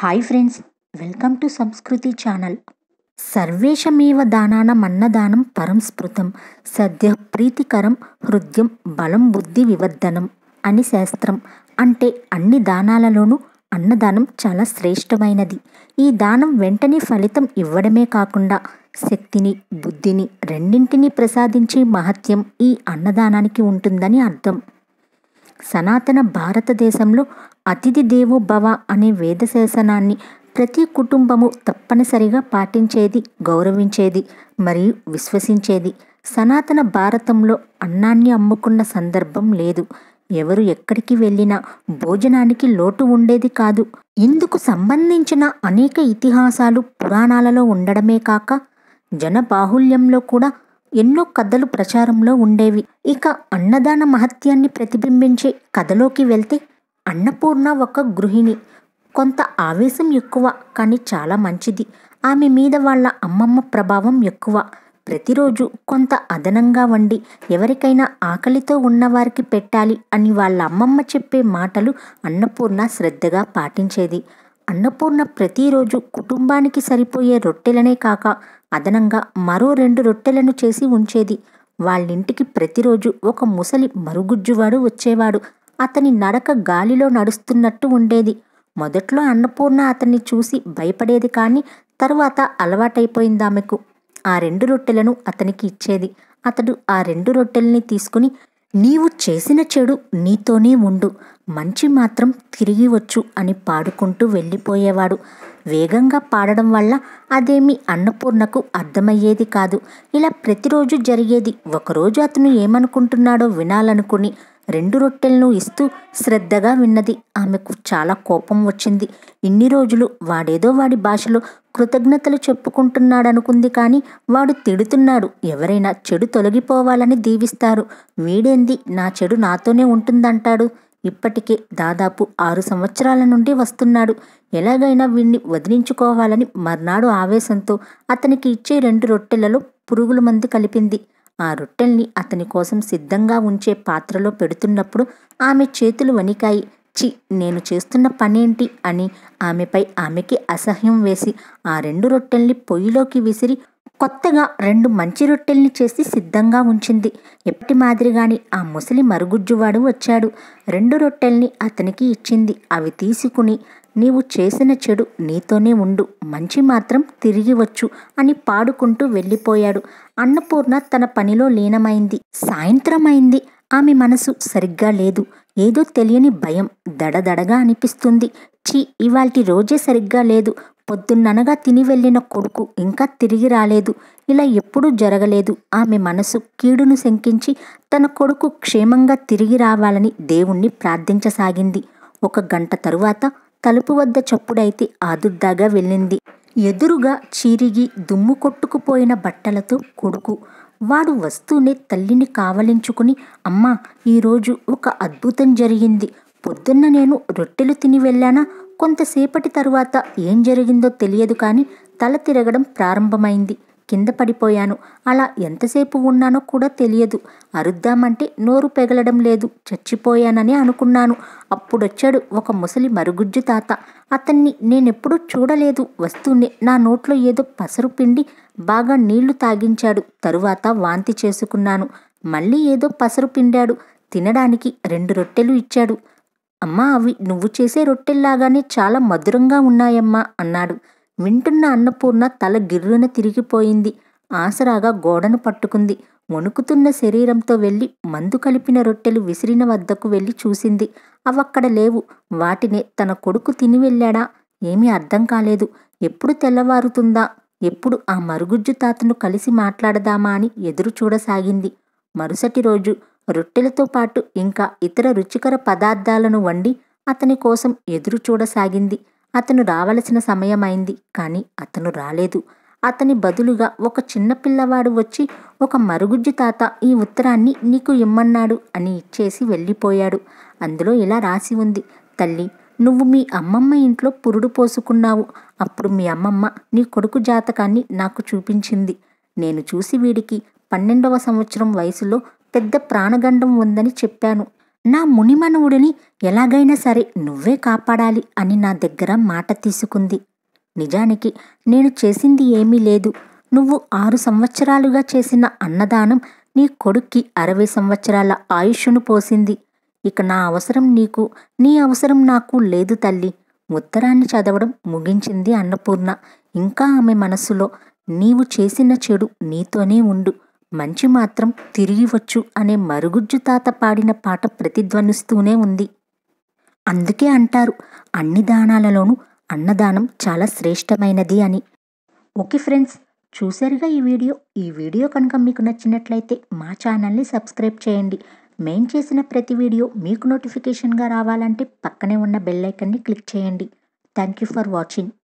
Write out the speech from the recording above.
hi friends welcome to Sanskriti channel సర్వేషమేవ దానానం అన్నదానం పరం సద్య ప్రీతికరం హృద్యం బలం బుద్ధి వివర్ధనం అని శాస్త్రం అంటే అన్ని దానాలలోనూ అన్నదానం చాలా శ్రేష్టమైనది ఈ దానం వెంటనే ఫలితం ఇవ్వడమే కాకుండా శక్తిని బుద్ధిని రెండింటినీ ప్రసాదించే మహత్యం ఈ అన్నదానానికి ఉంటుందని అర్థం సనాతన భారతదేశంలో అతిథి దేవో భవ అనే వేద శాసనాన్ని ప్రతి కుటుంబము తప్పనిసరిగా పాటించేది గౌరవించేది మరియు విశ్వసించేది సనాతన భారతంలో అన్నాన్ని అమ్ముకున్న సందర్భం లేదు ఎవరు ఎక్కడికి వెళ్ళినా భోజనానికి లోటు ఉండేది కాదు ఇందుకు సంబంధించిన అనేక ఇతిహాసాలు పురాణాలలో ఉండడమే కాక జనబాహుల్యంలో కూడా ఎన్నో కథలు ప్రచారంలో ఉండేవి ఇక అన్నదాన మహత్యాన్ని ప్రతిబింబించే కథలోకి వెళ్తే అన్నపూర్ణ ఒక గృహిణి కొంత ఆవేశం ఎక్కువ కానీ చాలా మంచిది ఆమె మీద వాళ్ళ అమ్మమ్మ ప్రభావం ఎక్కువ ప్రతిరోజు కొంత అదనంగా వండి ఎవరికైనా ఆకలితో ఉన్నవారికి పెట్టాలి అని వాళ్ళ అమ్మమ్మ చెప్పే మాటలు అన్నపూర్ణ శ్రద్ధగా పాటించేది అన్నపూర్ణ ప్రతిరోజు కుటుంబానికి సరిపోయే రొట్టెలనే కాక అదనంగా మరో రెండు రొట్టెలను చేసి ఉంచేది వాళ్ళింటికి ప్రతిరోజు ఒక ముసలి మరుగుజ్జువాడు వచ్చేవాడు అతని నడక గాలిలో నడుస్తున్నట్టు ఉండేది మొదట్లో అన్నపూర్ణ అతన్ని చూసి భయపడేది కానీ తరువాత అలవాటైపోయింది ఆమెకు ఆ రెండు రొట్టెలను అతనికి ఇచ్చేది అతడు ఆ రెండు రొట్టెల్ని తీసుకుని నీవు చేసిన చెడు నీతోనే ఉండు మంచి మాత్రం తిరిగి వచ్చు అని పాడుకుంటూ వెళ్ళిపోయేవాడు వేగంగా పాడడం వల్ల అదేమి అన్నపూర్ణకు అర్థమయ్యేది కాదు ఇలా ప్రతిరోజు జరిగేది ఒకరోజు అతను ఏమనుకుంటున్నాడో వినాలనుకుని రెండు రొట్టెలను ఇస్తూ శ్రద్ధగా విన్నది ఆమెకు చాలా కోపం వచ్చింది ఇన్ని రోజులు వాడేదో వాడి భాషలో కృతజ్ఞతలు చెప్పుకుంటున్నాడనుకుంది కానీ వాడు తిడుతున్నాడు ఎవరైనా చెడు తొలగిపోవాలని దీవిస్తారు వీడేంది నా చెడు నాతోనే ఉంటుందంటాడు ఇప్పటికే దాదాపు ఆరు సంవత్సరాల నుండి వస్తున్నాడు ఎలాగైనా వీణ్ణి వదిలించుకోవాలని మర్నాడు ఆవేశంతో అతనికి ఇచ్చే రెండు రొట్టెలలో పురుగుల మందు కలిపింది ఆ రొట్టెల్ని అతని కోసం సిద్ధంగా ఉంచే పాత్రలో పెడుతున్నప్పుడు ఆమె చేతులు వణికాయి చి నేను చేస్తున్న పనేంటి అని ఆమెపై ఆమెకి అసహ్యం వేసి ఆ రెండు రొట్టెల్ని పొయ్యిలోకి విసిరి కొత్తగా రెండు మంచి రొట్టెల్ని చేసి సిద్ధంగా ఉంచింది ఎప్పటి మాదిరిగాని ఆ ముసలి మరుగుజ్జువాడు వచ్చాడు రెండు రొట్టెల్ని అతనికి ఇచ్చింది అవి తీసుకుని నీవు చేసిన చెడు నీతోనే ఉండు మంచి మాత్రం తిరిగి వచ్చు అని పాడుకుంటూ వెళ్ళిపోయాడు అన్నపూర్ణ తన పనిలో లీనమైంది సాయంత్రం అయింది ఆమె మనసు సరిగ్గా లేదు ఏదో తెలియని భయం దడదడగా అనిపిస్తుంది చీ ఇవాల్టి రోజే సరిగ్గా లేదు పొద్దున్ననగా తిని వెళ్ళిన కొడుకు ఇంకా తిరిగి రాలేదు ఇలా ఎప్పుడూ జరగలేదు ఆమె మనసు కీడును శంకించి తన కొడుకు క్షేమంగా తిరిగి రావాలని దేవుణ్ణి ప్రార్థించసాగింది ఒక గంట తరువాత తలుపు వద్ద చప్పుడైతే ఆదుర్దాగా వెళ్ళింది ఎదురుగా చీరిగి దుమ్ము కొట్టుకుపోయిన బట్టలతో కొడుకు వాడు వస్తూనే తల్లిని కావలించుకుని అమ్మా ఈరోజు ఒక అద్భుతం జరిగింది పొద్దున్న నేను రొట్టెలు తిని వెళ్ళానా కొంతసేపటి తరువాత ఏం జరిగిందో తెలియదు కానీ తల తిరగడం ప్రారంభమైంది కింద పడిపోయాను అలా ఎంతసేపు ఉన్నానో కూడా తెలియదు అరుద్దామంటే నోరు పెగలడం లేదు చచ్చిపోయానని అనుకున్నాను అప్పుడొచ్చాడు ఒక ముసలి మరుగుజ్జు తాత అతన్ని నేనెప్పుడూ చూడలేదు వస్తూనే నా నోట్లో ఏదో పసరు పిండి బాగా నీళ్లు తాగించాడు తరువాత వాంతి చేసుకున్నాను మళ్ళీ ఏదో పసరు పిండాడు తినడానికి రెండు రొట్టెలు ఇచ్చాడు అమ్మా అవి నువ్వు చేసే రొట్టెల్లాగానే చాలా మధురంగా ఉన్నాయమ్మా అన్నాడు వింటున్న అన్నపూర్ణ తల గిర్రున తిరిగిపోయింది ఆసరాగా గోడను పట్టుకుంది వణుకుతున్న శరీరంతో వెళ్ళి మందు కలిపిన రొట్టెలు విసిరిన వద్దకు వెళ్ళి చూసింది అవక్కడ లేవు వాటినే తన కొడుకు తిని వెళ్ళాడా ఏమీ అర్థం కాలేదు ఎప్పుడు తెల్లవారుతుందా ఎప్పుడు ఆ మరుగుజ్జు తాతను కలిసి మాట్లాడదామా అని ఎదురు చూడసాగింది మరుసటి రోజు రొట్టెలతో పాటు ఇంకా ఇతర రుచికర పదార్థాలను వండి అతని కోసం ఎదురు చూడసాగింది అతను రావలసిన సమయమైంది కానీ అతను రాలేదు అతని బదులుగా ఒక చిన్న పిల్లవాడు వచ్చి ఒక మరుగుజ్జు తాత ఈ ఉత్తరాన్ని నీకు ఇమ్మన్నాడు అని ఇచ్చేసి వెళ్ళిపోయాడు అందులో ఇలా రాసి ఉంది తల్లి నువ్వు మీ అమ్మమ్మ ఇంట్లో పురుడు పోసుకున్నావు అప్పుడు మీ అమ్మమ్మ నీ కొడుకు జాతకాన్ని నాకు చూపించింది నేను చూసి వీడికి పన్నెండవ సంవత్సరం వయసులో పెద్ద ప్రాణగండం ఉందని చెప్పాను నా మునిమనువుడిని ఎలాగైనా సరే నువ్వే కాపాడాలి అని నా దగ్గర మాట తీసుకుంది నిజానికి నేను చేసింది ఏమీ లేదు నువ్వు ఆరు సంవత్సరాలుగా చేసిన అన్నదానం నీ కొడుక్కి అరవై సంవత్సరాల ఆయుష్ను పోసింది ఇక నా అవసరం నీకు నీ అవసరం నాకు లేదు తల్లి ఉత్తరాన్ని చదవడం ముగించింది అన్నపూర్ణ ఇంకా ఆమె మనస్సులో నీవు చేసిన చెడు నీతోనే ఉండు మంచి మాత్రం తిరిగి వచ్చు అనే మరుగుజ్జు తాత పాడిన పాట ప్రతిధ్వనిస్తూనే ఉంది అందుకే అంటారు అన్ని దానాలలోనూ అన్నదానం చాలా శ్రేష్టమైనది అని ఓకే ఫ్రెండ్స్ చూసారుగా ఈ వీడియో ఈ వీడియో కనుక మీకు నచ్చినట్లయితే మా ఛానల్ని సబ్స్క్రైబ్ చేయండి మేం చేసిన ప్రతి వీడియో మీకు నోటిఫికేషన్గా రావాలంటే పక్కనే ఉన్న బెల్లైకన్ని క్లిక్ చేయండి థ్యాంక్ యూ ఫర్ వాచింగ్